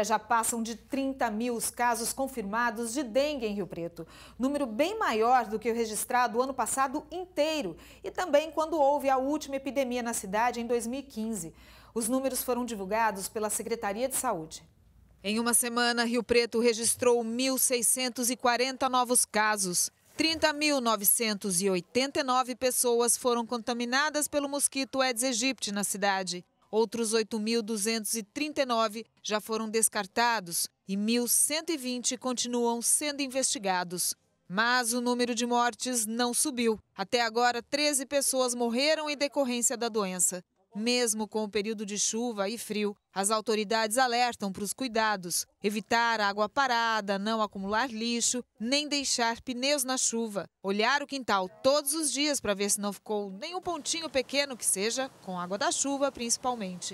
Já passam de 30 mil os casos confirmados de dengue em Rio Preto, número bem maior do que o registrado o ano passado inteiro e também quando houve a última epidemia na cidade em 2015. Os números foram divulgados pela Secretaria de Saúde. Em uma semana, Rio Preto registrou 1.640 novos casos. 30.989 pessoas foram contaminadas pelo mosquito Aedes aegypti na cidade. Outros 8.239 já foram descartados e 1.120 continuam sendo investigados. Mas o número de mortes não subiu. Até agora, 13 pessoas morreram em decorrência da doença. Mesmo com o período de chuva e frio, as autoridades alertam para os cuidados: evitar água parada, não acumular lixo, nem deixar pneus na chuva. Olhar o quintal todos os dias para ver se não ficou nenhum pontinho pequeno que seja, com água da chuva principalmente.